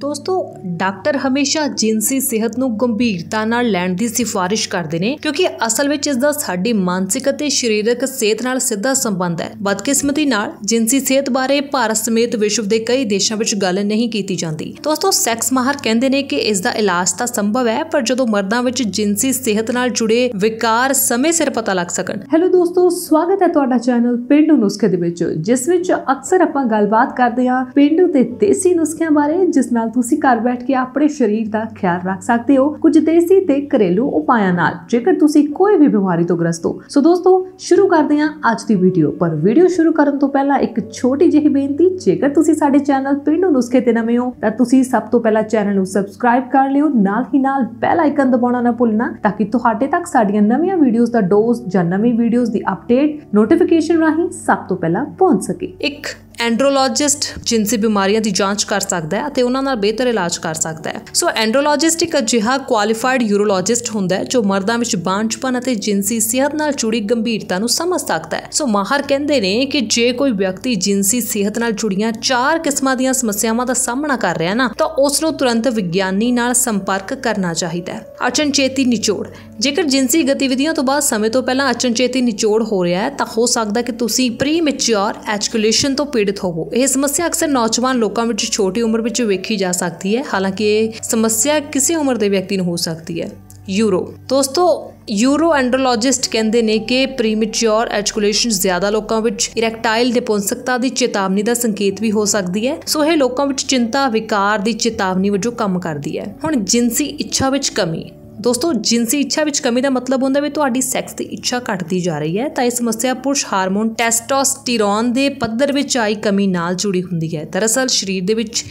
ਦੋਸਤੋ ਡਾਕਟਰ ਹਮੇਸ਼ਾ ਜਿੰਸੀ ਸਿਹਤ ਨੂੰ ਗੰਭੀਰਤਾ ਨਾਲ ਲੈਣ ਦੀ ਸਿਫਾਰਿਸ਼ ਕਰਦੇ ਨੇ ਕਿਉਂਕਿ ਅਸਲ ਵਿੱਚ ਇਸ ਦਾ ਸਾਡੀ ਮਾਨਸਿਕ ਅਤੇ ਸਰੀਰਕ ਸਿਹਤ ਨਾਲ ਸਿੱਧਾ ਸੰਬੰਧ ਹੈ ਬਦਕਿਸਮਤੀ ਨਾਲ ਜਿੰਸੀ ਸਿਹਤ ਬਾਰੇ ਭਾਰਤ ਸਮੇਤ ਵਿਸ਼ਵ ਦੇ ਕਈ ਦੇਸ਼ਾਂ ਵਿੱਚ ਗੱਲ ਨਹੀਂ ਕੀਤੀ ਜਾਂਦੀ ਦੋਸਤੋ ਸੈਕਸ ਮਾਹਰ ਕਹਿੰਦੇ ਨੇ ਕਿ ਇਸ ਦਾ ਇਲਾਜ ਤਾਂ ਸੰਭਵ ਹੈ ਪਰ ਜਦੋਂ ਮਰਦਾਂ ਵਿੱਚ ਜਿੰਸੀ ਸਿਹਤ ਨਾਲ ਜੁੜੇ ਵਿਕਾਰ ਸਮੇਂ ਸਿਰ ਪਤਾ ਲੱਗ ਸਕਣ ਹੈਲੋ ਦੋਸਤੋ ਸਵਾਗਤ ਹੈ ਤੁਹਾਡਾ ਚੈਨਲ ਪਿੰਡੂ ਨੁਸਖੇ ਦੇ ਵਿੱਚ ਜਿਸ ਵਿੱਚ ਅਕਸਰ ਆਪਾਂ ਗੱਲਬਾਤ ਕਰਦੇ ਹਾਂ ਪਿੰਡੂ ਤੇ ਦੇਸੀ ਨੁਸਖਿਆਂ ਬਾਰੇ ਜਿਸ ਨਾਲ ਨਾਲ ਤੁਸੀਂ ਘਰ ਬੈਠ ਕੇ ਆਪਣੇ ਸਰੀਰ ਦਾ ਖਿਆਲ ਰੱਖ ਸਕਦੇ ਹੋ ਕੁਝ ਦੇਸੀ ਤੇ ਘਰੇਲੂ ਉਪਾਆਂ ਨਾਲ ਜੇਕਰ ਤੁਸੀਂ ਕੋਈ ਵੀ ਬਿਮਾਰੀ ਤੋਂ ਗ੍ਰਸਤ ਹੋ ਸੋ ਦੋਸਤੋ ਸ਼ੁਰੂ ਕਰਦੇ ਹਾਂ ਅੱਜ ਦੀ ਵੀਡੀਓ ਪਰ ਵੀਡੀਓ ਸ਼ੁਰੂ ਕਰਨ ਤੋਂ ਪਹਿਲਾਂ ਇੱਕ ਛੋਟੀ ਜਿਹੀ ਬੇਨਤੀ ਜੇਕਰ ਤੁਸੀਂ ਸਾਡੇ ਚੈਨਲ ਪਿੰਡੂ ਨੁਸਖੇ ਤੇ ਨਵੇਂ ਹੋ ਤਾਂ ਤੁਸੀਂ ਸਭ ਤੋਂ ਪਹਿਲਾਂ ਚੈਨਲ ਨੂੰ ਸਬਸਕ੍ਰਾਈਬ ਕਰ ਲਿਓ ਨਾਲ ਹੀ ਨਾਲ ਬੈਲ ਆਈਕਨ ਦਬਾਉਣਾ ਨਾ ਭੁੱਲਣਾ ਤਾਂ ਕਿ ਤੁਹਾਡੇ ਤੱਕ ਸਾਡੀਆਂ ਨਵੀਆਂ ਵੀਡੀਓਜ਼ ਦਾ ਡੋਜ਼ ਜਾਂ ਨਵੀਂ ਵੀਡੀਓਜ਼ ਦੀ ਅਪਡੇਟ ਨੋਟੀਫਿਕੇਸ਼ਨ ਰਾਹੀਂ ਸਭ ਤੋਂ ਪਹਿਲਾਂ ਪਹੁੰਚ ਸਕੇ ਇੱਕ ਐਂਡਰੋਲੋਜਿਸਟ ਜਿੰਸੀ ਬਿਮਾਰੀਆਂ ਦੀ ਜਾਂਚ ਕਰ ਸਕਦਾ ਹੈ ਅਤੇ ਉਹਨਾਂ ਨਾਲ ਬਿਹਤਰ ਇਲਾਜ ਕਰ ਸਕਦਾ ਹੈ ਸੋ ਐਂਡਰੋਲੋਜਿਸਟ ਇੱਕ ਅਜਿਹਾ ਕੁਆਲੀਫਾਈਡ ਯੂਰੋਲੋਜਿਸਟ ਹੁੰਦਾ ਹੈ ਜੋ ਮਰਦਾਂ ਵਿੱਚ ਬਾਂਝਪਨ ਅਤੇ ਜਿੰਸੀ ਸਿਹਤ ਨਾਲ ਜੁੜੀ ਗੰਭੀਰਤਾ ਨੂੰ ਸਮਝ ਸਕਦਾ ਹੈ ਸੋ ਮਾਹਰ ਕਹਿੰਦੇ ਨੇ ਕਿ ਜੇ ਕੋਈ ਵਿਅਕਤੀ ਜਿੰਸੀ ਸਿਹਤ ਨਾਲ ਜੁੜੀਆਂ ਚਾਰ ਕਿਸਮਾਂ ਦੀਆਂ ਸਮੱਸਿਆਵਾਂ ਦਾ ਸਾਹਮਣਾ ਕਰ ਰਿਹਾ ਨਾ ਤਾਂ ਉਸ ਨੂੰ ਤੁਰੰਤ ਵਿਗਿਆਨੀ ਨਾਲ ਸੰਪਰਕ ਕਰਨਾ ਚਾਹੀਦਾ ਹੈ ਅਚਨਚੇਤੀ ਨਿਚੋੜ ਜੇਕਰ ਜਿੰਸੀ ਗਤੀਵਿਧੀਆਂ ਤੋਂ ਬਾਅਦ ਸਮੇਂ ਤੋਂ ਪਹਿਲਾਂ ਅਚਨਚੇਤੀ ਨਿਚੋੜ ਹੋ ਰਿਹਾ ਹੈ ਤਾਂ ਹੋ ਸਕਦਾ ਕਿ ਤੁਸੀਂ ਪ੍ਰੀਮੈਚੁਰ ਐਜਕੂਲੇਸ਼ਨ ਤੋਂ ਪੀੜਿਤ ਹੋਵੋ ਇਹ ਸਮੱਸਿਆ ਅਕਸਰ ਨੌਜਵਾਨ ਲੋਕਾਂ ਵਿੱਚ ਛੋਟੀ ਉਮਰ ਵਿੱਚ ਵੇਖੀ ਜਾ ਸਕਦੀ ਹੈ ਹਾਲਾਂਕਿ ਇਹ ਸਮੱਸਿਆ ਕਿਸੇ ਉਮਰ ਦੇ ਵਿਅਕਤੀ ਨੂੰ ਹੋ ਸਕਦੀ ਹੈ ਯੂਰੋ ਦੋਸਤੋ ਯੂਰੋ ਐਂਡਰੋਲੋਜਿਸਟ ਕਹਿੰਦੇ ਨੇ ਕਿ ਪ੍ਰੀਮੈਚੁਰ ਐਜਕੂਲੇਸ਼ਨ ਜ਼ਿਆਦਾ ਲੋਕਾਂ ਵਿੱਚ ਇਰੈਕਟਾਈਲ ਡਿਪੋਨਸਕਤਾ ਦੀ ਚੇਤਾਵਨੀ ਦਾ ਸੰਕੇਤ ਵੀ ਹੋ ਸਕਦੀ ਹੈ ਸੋ ਇਹ ਲੋਕਾਂ ਵਿੱਚ ਚਿੰਤਾ ਵਿਕਾਰ ਦੀ ਚੇਤਾਵਨੀ ਵਜੋਂ ਕੰਮ ਕਰਦੀ ਹੈ ਹੁਣ ਜਿੰਸੀ ਇੱਛਾ ਵਿੱਚ ਕਮੀ ਦੋਸਤੋ ਜਿੰਸੀ ਇੱਛਾ ਵਿੱਚ ਕਮੀ ਦਾ ਮਤਲਬ ਹੁੰਦਾ ਵੀ ਤੁਹਾਡੀ ਸੈਕਸ ਦੀ ਇੱਛਾ ਘਟਦੀ ਜਾ ਰਹੀ ਹੈ ਤਾਂ ਇਹ ਸਮੱਸਿਆ ਪੁਰਸ਼ ਹਾਰਮੋਨ ਟੈਸਟੋਸਟੀਰੋਨ ਦੇ ਪੱਧਰ ਵਿੱਚ ਆਈ ਕਮੀ ਨਾਲ ਜੁੜੀ ਹੁੰਦੀ ਹੈ ਦਰਅਸਲ ਸਰੀਰ ਦੇ ਵਿੱਚ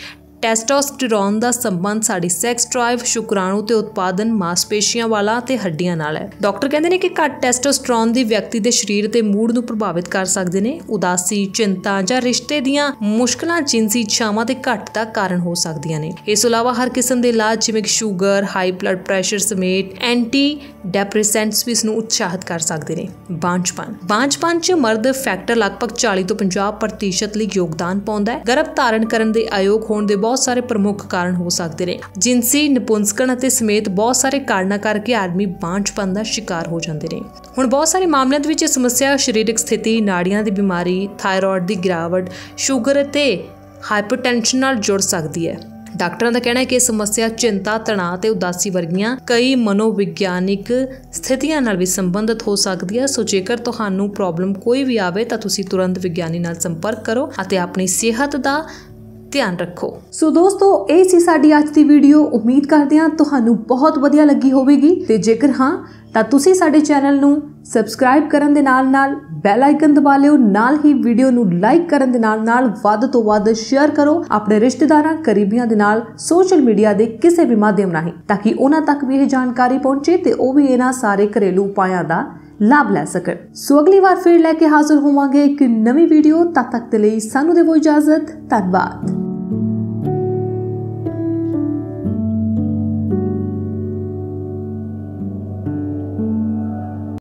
ਟੈਸਟੋਸਟੀਰੋਨ ਦਾ ਸੰਬੰਧ ਸਾਡੀ ਸੈਕਸ ਡਰਾਈਵ ਸ਼ੁਕਰਾਣੂ ਤੇ ਉਤਪਾਦਨ ਮਾਸਪੇਸ਼ੀਆਂ ਵਾਲਾ ਤੇ ਹੱਡੀਆਂ ਨਾਲ ਹੈ ਡਾਕਟਰ ਕਹਿੰਦੇ ਨੇ ਕਿ ਘੱਟ ਟੈਸਟੋਸਟੀਰੋਨ ਦੀ ਵਿਅਕਤੀ ਦੇ ਸਰੀਰ ਤੇ ਮੂਡ ਨੂੰ ਪ੍ਰਭਾਵਿਤ ਕਰ ਸਕਦੇ ਨੇ ਉਦਾਸੀ ਚਿੰਤਾ ਜਾਂ ਰਿਸ਼ਤੇ ਦੀਆਂ ਮੁਸ਼ਕਲਾਂ ਜਿੰਸੀ ਇੱਛਾਵਾਂ ਦੇ ਘੱਟ ਦਾ ਕਾਰਨ ਹੋ ਸਕਦੀਆਂ ਨੇ ਇਸ ਤੋਂ ਇਲਾਵਾ ਹਰ ਕਿਸਮ ਦੇ ਇਲਾਜ ਜਿਵੇਂ ਕਿ ਸ਼ੂਗਰ ਹਾਈ ਬਲੱਡ ਪ੍ਰੈਸ਼ਰ ਸਮੇਤ ਐਂਟੀ ਡਿਪਰੈਸੈਂਟਸ ਵੀ ਇਸ ਨੂੰ ਉਤਸ਼ਾਹਿਤ ਕਰ ਸਕਦੇ ਨੇ ਬਾਂਝਪਨ ਬਾਂਝਪਨ 'ਚ ਮਰਦ ਫੈਕਟਰ ਲਗਭਗ 40 ਤੋਂ 50% ਲਈ ਯੋਗਦਾਨ ਪਾਉਂਦਾ ਹੈ ਗਰਭ ਧਾਰਨ ਕਰਨ ਦੇ ਆਯੋਗ ਹੋਣ ਦੇ ਬਹੁਤ ਬਹੁਤ ਸਾਰੇ ਪ੍ਰਮੁੱਖ ਕਾਰਨ ਹੋ ਸਕਦੇ ਨੇ ਜਿੰਸੀ ਨਪੁੰਸਕਣ ਅਤੇ ਸਮੇਤ ਬਹੁਤ ਸਾਰੇ ਕਾਰਨਾਂ ਕਰਕੇ ਆਦਮੀ ਬਾਂਝਪਨ ਦਾ ਸ਼ਿਕਾਰ ਹੋ ਜਾਂਦੇ ਨੇ ਹੁਣ ਬਹੁਤ ਸਾਰੇ ਮਾਮਲਿਆਂ ਦੇ ਵਿੱਚ ਇਹ ਸਮੱਸਿਆ ਸਰੀਰਕ ਸਥਿਤੀ ਨਾੜੀਆਂ ਦੀ ਬਿਮਾਰੀ ਥਾਇਰੋਇਡ ਦੀ ਗਿਰਾਵਟ ਸ਼ੂਗਰ ਅਤੇ ਹਾਈਪਰਟੈਂਸ਼ਨ ਨਾਲ ਜੁੜ ਸਕਦੀ ਹੈ ਡਾਕਟਰਾਂ ਦਾ ਕਹਿਣਾ ਹੈ ਕਿ ਇਹ ਸਮੱਸਿਆ ਚਿੰਤਾ, ਤਣਾਅ ਤੇ ਉਦਾਸੀ ਵਰਗੀਆਂ ਕਈ ਮਨੋਵਿਗਿਆਨਿਕ ਸਥਿਤੀਆਂ ਨਾਲ ਵੀ ਸੰਬੰਧਿਤ ਹੋ ਸਕਦੀ ਹੈ ਸੋ ਜੇਕਰ ਤੁਹਾਨੂੰ ਪ੍ਰੋਬਲਮ ਕੋਈ ਵੀ ਆਵੇ ਤਾਂ ਤੁਸੀਂ ਤੁਰੰਤ ਵਿਗਿਆਨੀ ਨਾਲ ਸੰਪਰਕ ਕਰੋ ਅਤੇ ਆਪਣੀ ਸਿਹਤ ਦਾ ਧਿਆਨ ਰੱਖੋ ਸੋ ਦੋਸਤੋ ਇਹ ਸੀ ਸਾਡੀ ਅੱਜ ਦੀ ਵੀਡੀਓ ਉਮੀਦ ਕਰਦੇ ਹਾਂ ਤੁਹਾਨੂੰ ਬਹੁਤ ਵਧੀਆ ਲੱਗੀ ਹੋਵੇਗੀ ਤੇ ਜੇਕਰ ਹਾਂ ਤਾਂ ਤੁਸੀਂ ਸਾਡੇ ਚੈਨਲ ਨੂੰ ਸਬਸਕ੍ਰਾਈਬ ਕਰਨ ਦੇ ਨਾਲ-ਨਾਲ ਬੈਲ ਆਈਕਨ ਦਬਾ ਲਿਓ ਨਾਲ ਹੀ ਵੀਡੀਓ ਨੂੰ ਲਾਈਕ ਕਰਨ ਦੇ ਨਾਲ-ਨਾਲ ਵੱਧ ਤੋਂ ਵੱਧ ਸ਼ੇਅਰ ਕਰੋ ਆਪਣੇ ਰਿਸ਼ਤੇਦਾਰਾਂ ਕਰੀਬੀਆਂ ਦੇ ਨਾਲ ਸੋਸ਼ਲ ਮੀਡੀਆ ਦੇ ਕਿਸੇ ਵੀ ਮਾਧਿਅਮ ਰਾਹੀਂ ਤਾਂ ਕਿ ਉਹਨਾਂ ਤੱਕ ਵੀ ਇਹ ਜਾਣਕਾਰੀ ਪਹੁੰਚੇ ਤੇ ਉਹ ਵੀ ਇਹਨਾਂ ਸਾਰੇ ਘਰੇਲੂ ਉਪਾਅਾਂ ਦਾ ਲਾਭ ਲੈ ਸਕਣ ਸੋ ਅਗਲੀ ਵਾਰ ਫਿਰ ਲੈ ਕੇ ਹਾਜ਼ਰ ਹੋਵਾਂਗੇ ਇੱਕ ਨਵੀਂ ਵੀਡੀਓ ਤਦ ਤੱਕ ਦੇ ਲਈ ਸਾਨੂੰ ਦੇਵੋ ਇਜਾਜ਼ਤ ਧੰਨਵਾਦ